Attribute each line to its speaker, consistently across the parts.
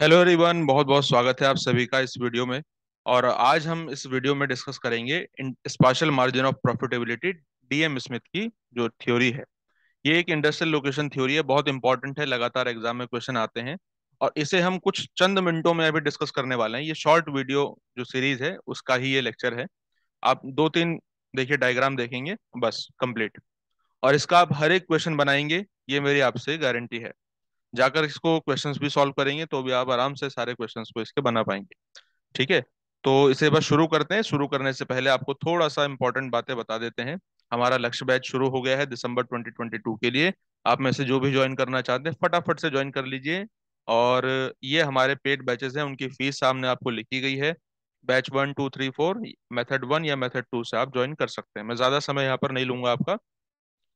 Speaker 1: hello everyone बहुत बहुत स्वागत है आप सभी का इस वीडियो में और आज हम इस वीडियो में डिस्कस करेंगे special margin of profitability DM Smith की जो थ्योरी है ये एक इंडस्ट्रियल लोकेशन थ्योरी है बहुत इंपॉर्टेंट है लगातार एग्जाम में क्वेश्चन आते हैं और इसे हम कुछ चंद मिनटों में अभी डिस्कस करने वाले हैं ये शॉर्ट वीडियो जो सीरीज है उसका ही ये लेक्चर है आप दो तीन देखिए डायग्राम देखेंगे बस कंप्लीट और इसका आप हर एक क्वेश्चन बनाएंगे ये मेरी आपसे गारंटी है जाकर इसको क्वेश्चंस भी सॉल्व करेंगे तो भी आप आराम से सारे क्वेश्चंस को इसके बना पाएंगे ठीक है तो इसे बस शुरू करते हैं शुरू करने से पहले आपको थोड़ा सा इंपॉर्टेंट बातें बता देते हैं हमारा लक्ष्य बैच शुरू हो गया है दिसंबर 2022 के लिए आप में से जो भी ज्वाइन करना चाहते हैं फटाफट से ज्वाइन कर लीजिए और ये हमारे पेड बैचेस हैं उनकी फीस सामने आपको लिखी गई है batch one two three four method one या मेथड टू से आप ज्वाइन कर सकते हैं मैं ज़्यादा समय यहाँ पर नहीं लूंगा आपका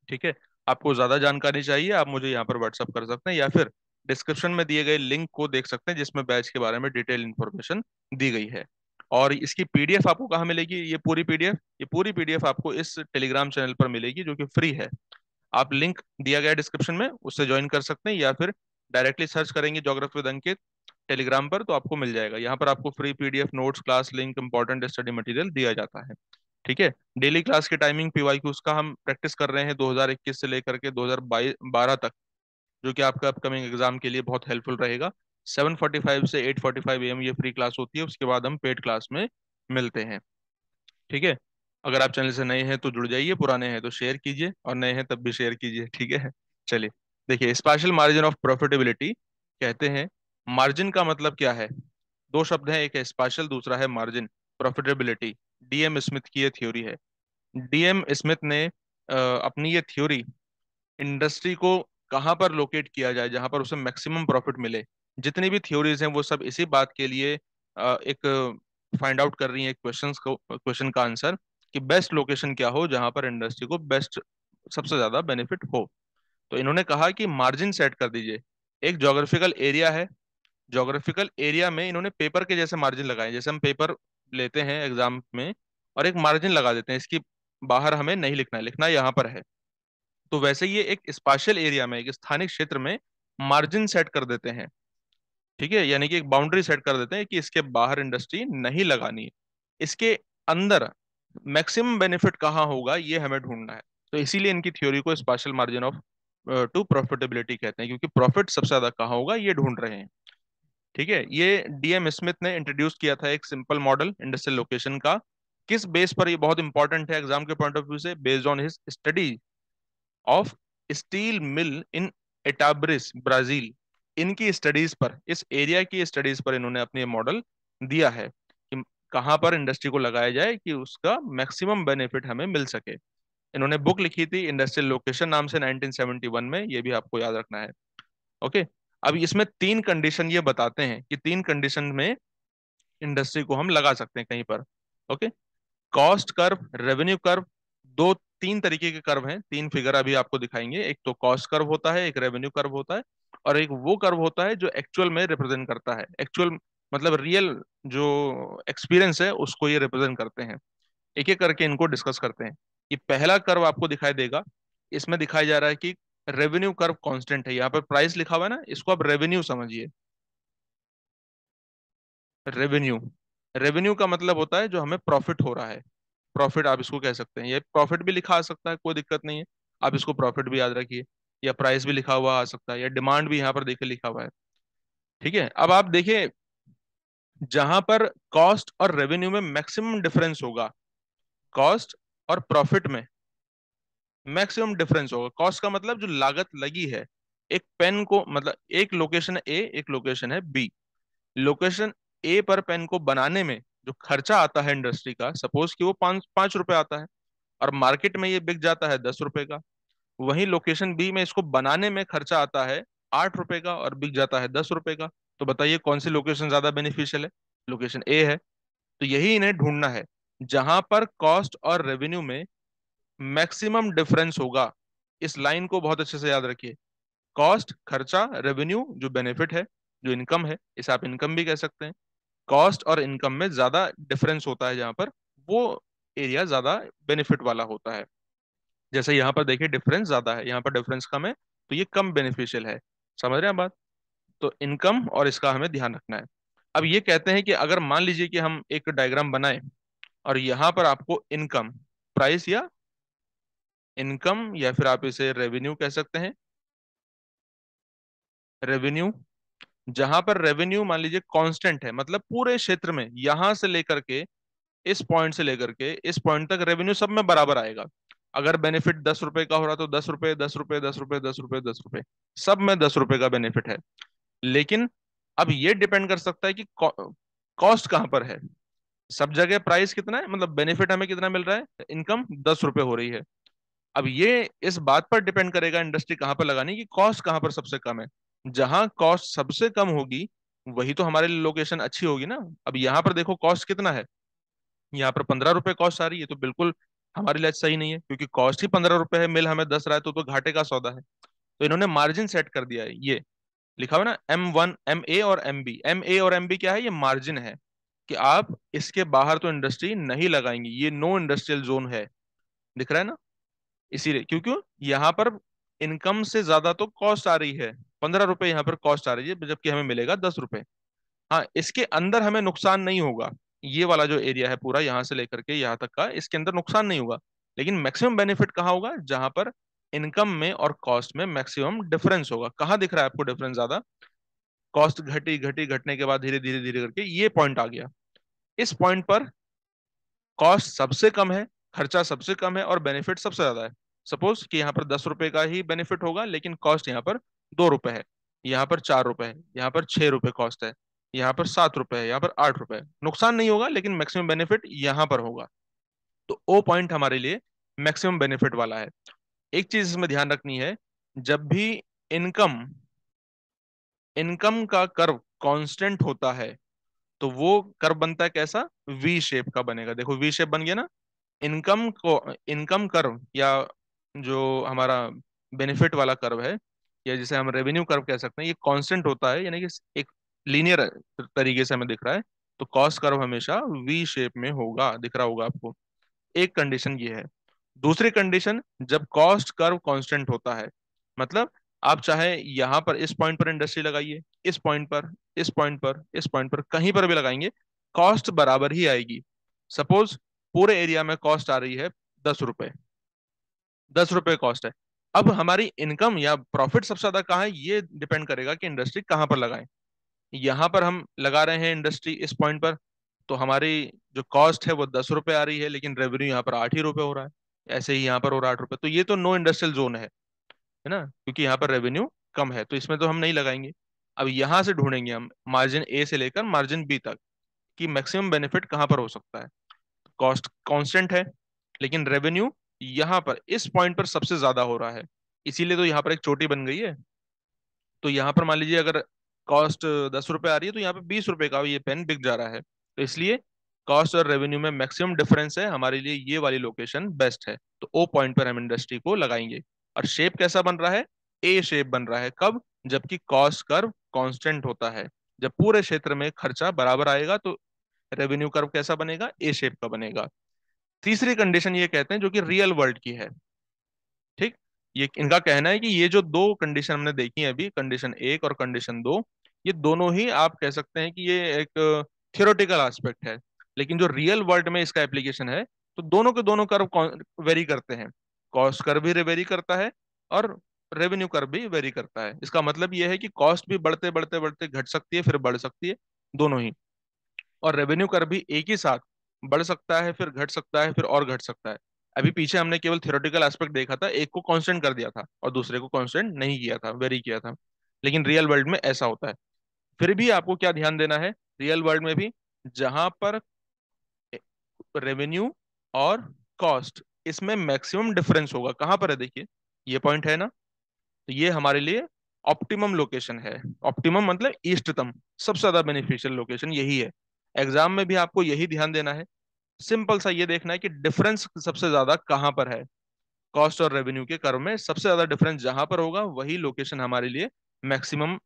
Speaker 1: ठीक है आपको ज्यादा जानकारी चाहिए आप मुझे यहाँ पर व्हाट्सअप कर सकते हैं या फिर डिस्क्रिप्शन में दिए गए लिंक को देख सकते हैं जिसमें बैच के बारे में डिटेल इन्फॉर्मेशन दी गई है और इसकी पीडीएफ आपको कहाँ मिलेगी ये पूरी पीडीएफ ये पूरी पीडीएफ आपको इस टेलीग्राम चैनल पर मिलेगी जो कि फ्री है आप लिंक दिया गया डिस्क्रिप्शन में उससे ज्वाइन कर सकते हैं या फिर डायरेक्टली सर्च करेंगे जोग्राफी विद अंकित टेलीग्राम पर तो आपको मिल जाएगा यहाँ पर आपको free PDF notes class link important study material दिया जाता है ठीक है डेली क्लास के टाइमिंग पीवाई की उसका हम प्रैक्टिस कर रहे हैं 2021 से लेकर के बारह तक जो कि आपका अपकमिंग एग्जाम के लिए बहुत हेल्पफुल रहेगा 7:45 से 8:45 फोर्टी एम ये फ्री क्लास होती है उसके बाद हम पेड क्लास में मिलते हैं ठीक है अगर आप चैनल से नए हैं तो जुड़ जाइए पुराने हैं तो शेयर कीजिए और नए हैं तब भी शेयर कीजिए ठीक है चलिए देखिए स्पेशल मार्जिन ऑफ प्रॉफिटेबिलिटी कहते हैं मार्जिन का मतलब क्या है दो शब्द हैं एक है स्पेशल दूसरा है मार्जिन प्रॉफिटेबिलिटी डीएम स्मिथ की ये थ्योरी है डीएम स्मिथ ने अपनी ये थ्योरी इंडस्ट्री को कहाँ पर लोकेट किया जाए जहाँ पर उसे मैक्सिमम प्रॉफिट मिले जितनी भी थ्योरीज हैं वो सब इसी बात के लिए एक फाइंड आउट कर रही है क्वेश्चन को क्वेश्चन का आंसर कि बेस्ट लोकेशन क्या हो जहाँ पर इंडस्ट्री को बेस्ट सबसे ज़्यादा बेनिफिट हो तो इन्होंने कहा कि मार्जिन सेट कर दीजिए एक जोग्राफिकल एरिया है जोग्राफिकल एरिया में इन्होंने पेपर के जैसे मार्जिन लगाए जैसे हम पेपर लेते हैं एग्जाम में और एक मार्जिन लगा देते हैं इसकी बाहर हमें नहीं लिखना है लिखना यहाँ पर है तो वैसे ये एक स्पाशल एरिया में एक स्थानिक क्षेत्र में मार्जिन सेट कर देते हैं ठीक है यानी कि एक बाउंड्री सेट कर देते हैं कि इसके बाहर इंडस्ट्री नहीं लगानी है इसके अंदर मैक्सिमम बेनिफिट कहाँ होगा ये हमें ढूंढना है तो इसीलिए इनकी थ्योरी को spatial margin of to profitability कहते हैं क्योंकि प्रॉफिट सबसे ज्यादा कहाँ होगा ये ढूंढ रहे हैं ठीक है ये डीएम स्मिथ ने इंट्रोड्यूस किया था एक सिंपल मॉडल इंडस्ट्रियल लोकेशन का किस बेस पर ये बहुत इंपॉर्टेंट है एग्जाम के पॉइंट ऑफ व्यू से based on his study of steel mill in Etabris Brazil इनकी स्टडीज पर इस एरिया की स्टडीज पर इन्होंने अपने मॉडल दिया है कि कहाँ पर इंडस्ट्री को लगाया जाए कि उसका मैक्सिमम बेनिफिट हमें मिल सके इन्होंने बुक लिखी थी इंडस्ट्रियल लोकेशन नाम से 1971 में ये भी आपको याद रखना है ओके अब इसमें तीन कंडीशन ये बताते हैं कि तीन कंडीशन में इंडस्ट्री को हम लगा सकते हैं कहीं पर okay cost curve revenue curve दो तीन तरीके के कर्व हैं तीन फिगर अभी आपको दिखाएंगे एक तो कॉस्ट कर्व होता है एक रेवेन्यू कर्व होता है और एक वो कर्व होता है जो एक्चुअल में रिप्रेजेंट करता है एक्चुअल मतलब रियल जो एक्सपीरियंस है उसको ये रिप्रेजेंट करते हैं एक एक करके इनको डिस्कस करते हैं ये पहला कर्व आपको दिखाई देगा इसमें दिखाया जा रहा है कि रेवेन्यू कर्व कांस्टेंट है यहाँ पर प्राइस लिखा हुआ है ना इसको आप रेवेन्यू समझिए रेवेन्यू रेवेन्यू का मतलब होता है जो हमें प्रॉफिट हो रहा है प्रॉफिट आप इसको कह सकते हैं ये प्रॉफिट भी लिखा आ सकता है कोई दिक्कत नहीं है आप इसको प्रॉफिट भी याद रखिए या प्राइस भी लिखा हुआ आ सकता है या डिमांड भी यहाँ पर देखिए लिखा हुआ है ठीक है अब आप देखिए जहां पर कॉस्ट और रेवेन्यू में मैक्सिमम डिफरेंस होगा कॉस्ट और प्रॉफिट में मैक्सिमम डिफरेंस होगा कॉस्ट का मतलब जो लागत लगी है एक पेन को मतलब एक लोकेशन ए एक लोकेशन है बी लोकेशन ए पर पेन को बनाने में जो खर्चा आता है इंडस्ट्री का सपोज कि वो पांच पांच रुपए आता है और मार्केट में ये बिक जाता है दस रुपए का वही लोकेशन बी में इसको बनाने में खर्चा आता है आठ रुपए का और बिक जाता है दस रुपए का तो बताइए कौन सी लोकेशन ज़्यादा बेनिफिशियल है लोकेशन ए है तो यही इन्हें ढूंढना है जहां पर कॉस्ट और रेवेन्यू में मैक्सिमम डिफरेंस होगा इस लाइन को बहुत अच्छे से याद रखिए कॉस्ट खर्चा रेवेन्यू जो बेनिफिट है जो इनकम है इसे आप इनकम भी कह सकते हैं कॉस्ट और इनकम में ज्यादा डिफरेंस होता है जहां पर वो एरिया ज्यादा बेनिफिट वाला होता है जैसे यहाँ पर देखिए डिफरेंस ज्यादा है यहाँ पर डिफरेंस कम है तो ये कम बेनिफिशियल है समझ रहे हैं बात तो इनकम और इसका हमें ध्यान रखना है अब ये कहते हैं कि अगर मान लीजिए कि हम एक डायग्राम बनाए और यहाँ पर आपको इनकम प्राइस या इनकम या फिर आप इसे रेवेन्यू कह सकते हैं रेवेन्यू जहां पर रेवेन्यू मान लीजिए कांस्टेंट है मतलब पूरे क्षेत्र में यहां से लेकर के इस पॉइंट से लेकर के इस पॉइंट तक रेवेन्यू सब में बराबर आएगा अगर बेनिफिट दस रुपए का हो रहा तो दस रुपए दस रुपए दस रुपए दस रुपए दस रुपए सब में दस रुपए का बेनिफिट है लेकिन अब ये डिपेंड कर सकता है कि कॉस्ट कहाँ पर है सब जगह प्राइस कितना है मतलब बेनिफिट हमें कितना मिल रहा है इनकम दस रुपए हो रही है अब ये इस बात पर डिपेंड करेगा इंडस्ट्री कहां पर लगानी कि कॉस्ट कहां पर सबसे कम है जहां कॉस्ट सबसे कम होगी वही तो हमारे लिए लोकेशन अच्छी होगी ना अब यहाँ पर देखो कॉस्ट कितना है यहाँ पर पंद्रह रुपए कॉस्ट आ रही है तो बिल्कुल हमारे लिए सही नहीं है क्योंकि कॉस्ट ही पंद्रह रुपए है मिल हमें दस रहा है तो, तो घाटे का सौदा है तो इन्होंने मार्जिन सेट कर दिया है ये लिखा हुआ ना एम वन एम ए और एम बी एम ए और एम बी क्या है ये मार्जिन है कि आप इसके बाहर तो इंडस्ट्री नहीं लगाएंगे ये नो इंडस्ट्रियल जोन है दिख रहा है ना इसीलिए क्योंकि यहाँ पर इनकम से ज्यादा तो कॉस्ट आ रही है पंद्रह रुपए यहाँ पर कॉस्ट आ रही है जबकि हमें मिलेगा दस रुपए हाँ इसके अंदर हमें नुकसान नहीं होगा ये वाला जो एरिया है पूरा यहाँ से लेकर के यहाँ तक का इसके अंदर नुकसान नहीं होगा लेकिन मैक्सिमम बेनिफिट कहाँ होगा जहां पर इनकम में और कॉस्ट में मैक्सिमम डिफरेंस होगा कहाँ दिख रहा है आपको डिफरेंस ज्यादा कॉस्ट घटी घटी घटने के बाद धीरे धीरे धीरे करके ये पॉइंट आ गया इस पॉइंट पर कॉस्ट सबसे कम है खर्चा सबसे कम है और बेनिफिट सबसे ज्यादा है सपोज कि यहाँ पर दस रुपए का ही बेनिफिट होगा लेकिन कॉस्ट यहाँ पर दो रुपए है यहाँ पर चार रुपए है यहाँ पर छह रुपए कॉस्ट है यहाँ पर सात रुपए है यहाँ पर आठ रुपए नुकसान नहीं होगा लेकिन मैक्सिमम बेनिफिट यहाँ पर होगा तो ओ पॉइंट हमारे लिए मैक्सिमम बेनिफिट वाला है एक चीज इसमें ध्यान रखनी है जब भी इनकम इनकम का कर्व कांस्टेंट होता है तो वो कर्व बनता है कैसा वी शेप का बनेगा देखो वी शेप बन गया ना इनकम को इनकम कर्व या जो हमारा बेनिफिट वाला कर्व है या जिसे हम रेवेन्यू कर्व कह सकते हैं ये कांस्टेंट होता है यानी कि एक लीनियर तरीके से हमें दिख रहा है तो कॉस्ट कर्व हमेशा वी शेप में होगा दिख रहा होगा आपको एक कंडीशन ये है दूसरी कंडीशन जब कॉस्ट कर्व कांस्टेंट होता है मतलब आप चाहे यहाँ पर इस पॉइंट पर इंडस्ट्री लगाइए इस पॉइंट पर इस पॉइंट पर इस पॉइंट पर कहीं पर भी लगाएंगे कॉस्ट बराबर ही आएगी सपोज पूरे एरिया में कॉस्ट आ रही है दस रुपए दस रुपए कॉस्ट है अब हमारी इनकम या प्रॉफिट सबसे ज्यादा कहाँ है ये डिपेंड करेगा कि इंडस्ट्री कहाँ पर लगाएं यहाँ पर हम लगा रहे हैं इंडस्ट्री इस पॉइंट पर तो हमारी जो कॉस्ट है वो दस रुपए आ रही है लेकिन रेवेन्यू यहाँ पर आठ ही रुपए हो रहा है ऐसे ही यहाँ पर हो रहा है आठ रुपए तो ये तो नो इंडस्ट्रियल जोन है है ना क्योंकि यहाँ पर रेवेन्यू कम है तो इसमें तो हम नहीं लगाएंगे अब यहाँ से ढूंढेंगे हम मार्जिन ए से लेकर मार्जिन बी तक कि मैक्सिमम बेनिफिट कहाँ पर हो सकता है कॉस्ट कॉन्स्टेंट है लेकिन रेवेन्यू यहां पर इस पॉइंट पर सबसे ज्यादा हो रहा है इसीलिए तो यहाँ पर एक चोटी बन गई है तो यहाँ पर मान लीजिए अगर कॉस्ट दस रुपए आ रही है तो यहाँ पे बीस रुपए का ये पेन बिक जा रहा है तो इसलिए कॉस्ट और रेवेन्यू में मैक्सिमम डिफरेंस है हमारे लिए ये वाली लोकेशन बेस्ट है तो ओ पॉइंट पर हम इंडस्ट्री को लगाएंगे और शेप कैसा बन रहा है ए शेप बन रहा है कब जबकि कॉस्ट कर्व कॉन्स्टेंट होता है जब पूरे क्षेत्र में खर्चा बराबर आएगा तो रेवेन्यू कर्व कैसा बनेगा ए शेप का बनेगा तीसरी कंडीशन ये कहते हैं जो कि रियल वर्ल्ड की है ठीक ये इनका कहना है कि ये जो दो कंडीशन हमने देखी है अभी कंडीशन एक और कंडीशन दो ये दोनों ही आप कह सकते हैं कि ये एक थियोरटिकल आस्पेक्ट है लेकिन जो रियल वर्ल्ड में इसका एप्लीकेशन है तो दोनों के दोनों कर्व वेरी करते हैं कॉस्ट कर भी वेरी करता है और रेवेन्यू कर भी वेरी करता है इसका मतलब यह है कि कॉस्ट भी बढ़ते बढ़ते बढ़ते घट सकती है फिर बढ़ सकती है दोनों ही और रेवेन्यू कर भी एक ही साथ बढ़ सकता है फिर घट सकता है फिर और घट सकता है अभी पीछे हमने केवल थियोरटिकल एस्पेक्ट देखा था एक को कॉन्स्टेंट कर दिया था और दूसरे को कॉन्स्टेंट नहीं किया था वेरी किया था लेकिन रियल वर्ल्ड में ऐसा होता है फिर भी आपको क्या ध्यान देना है रियल वर्ल्ड में भी जहां पर रेवेन्यू और कॉस्ट इसमें मैक्सिमम डिफरेंस होगा कहाँ पर है देखिए ये पॉइंट है ना तो ये हमारे लिए ऑप्टिमम लोकेशन है ऑप्टिमम मतलब इष्टतम सबसे ज्यादा बेनिफिशियल लोकेशन यही है एग्जाम में भी आपको यही ध्यान देना है सिंपल सा ये देखना है कि डिफरेंस सबसे ज्यादा कहाँ पर है कॉस्ट और रेवेन्यू के कर्व में सबसे ज्यादा डिफरेंस जहां पर होगा वही लोकेशन हमारे लिए मैक्सिमम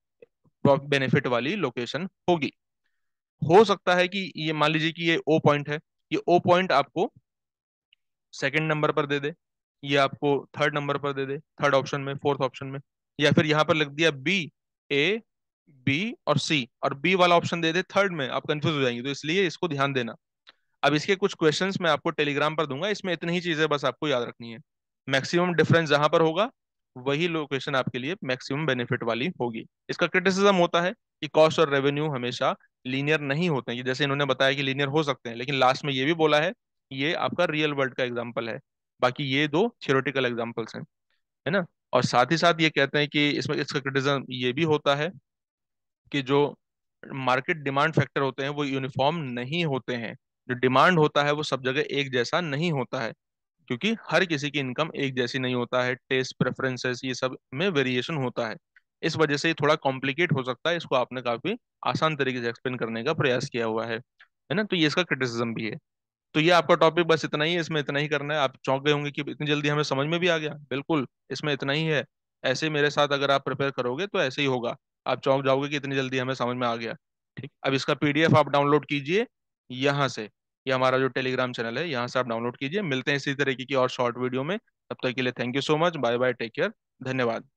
Speaker 1: बेनिफिट वाली लोकेशन होगी हो सकता है कि ये मान लीजिए कि ये ओ पॉइंट है ये ओ पॉइंट आपको सेकेंड नंबर पर दे दे ये आपको थर्ड नंबर पर दे दे थर्ड ऑप्शन में फोर्थ ऑप्शन में या फिर यहाँ पर लग दिया बी ए बी और सी और बी वाला ऑप्शन दे दे थर्ड में आप कंफ्यूज हो जाएंगे तो इसलिए इसको ध्यान देना अब इसके कुछ क्वेश्चन मैं आपको टेलीग्राम पर दूंगा इसमें इतनी ही चीजें बस आपको याद रखनी है मैक्सिमम डिफरेंस जहां पर होगा वही लोकेशन आपके लिए मैक्सिमम बेनिफिट वाली होगी इसका क्रिटिसिज्म होता है कि कॉस्ट और रेवेन्यू हमेशा लीनियर नहीं होते हैं जैसे इन्होंने बताया कि लीनियर हो सकते हैं लेकिन लास्ट में ये भी बोला है ये आपका रियल वर्ल्ड का एग्जाम्पल है बाकी ये दो थियोरटिकल एग्जाम्पल्स हैं है ना और साथ ही साथ ये कहते हैं कि इसमें इसका क्रिटिज्म ये भी होता है कि जो मार्केट डिमांड फैक्टर होते हैं वो यूनिफॉर्म नहीं होते हैं जो डिमांड होता है वो सब जगह एक जैसा नहीं होता है क्योंकि हर किसी की इनकम एक जैसी नहीं होता है टेस्ट प्रेफरेंसेस ये सब में वेरिएशन होता है इस वजह से ये थोड़ा कॉम्प्लिकेट हो सकता है इसको आपने काफी आसान तरीके से एक्सप्लेन करने का प्रयास किया हुआ है है ना तो ये इसका क्रिटिसिज्म भी है तो ये आपका टॉपिक बस इतना ही है इसमें इतना ही करना है आप चौंक गए होंगे कि इतनी जल्दी हमें समझ में भी आ गया बिल्कुल इसमें इतना ही है ऐसे मेरे साथ अगर आप प्रिपेयर करोगे तो ऐसे ही होगा आप चौंक जाओगे कि इतनी जल्दी हमें समझ में आ गया ठीक अब इसका पीडीएफ आप डाउनलोड कीजिए यहाँ से ये हमारा जो टेलीग्राम चैनल है यहाँ से आप डाउनलोड कीजिए मिलते हैं इसी तरीके की और शॉर्ट वीडियो में तब तक के लिए thank you so much bye bye take care धन्यवाद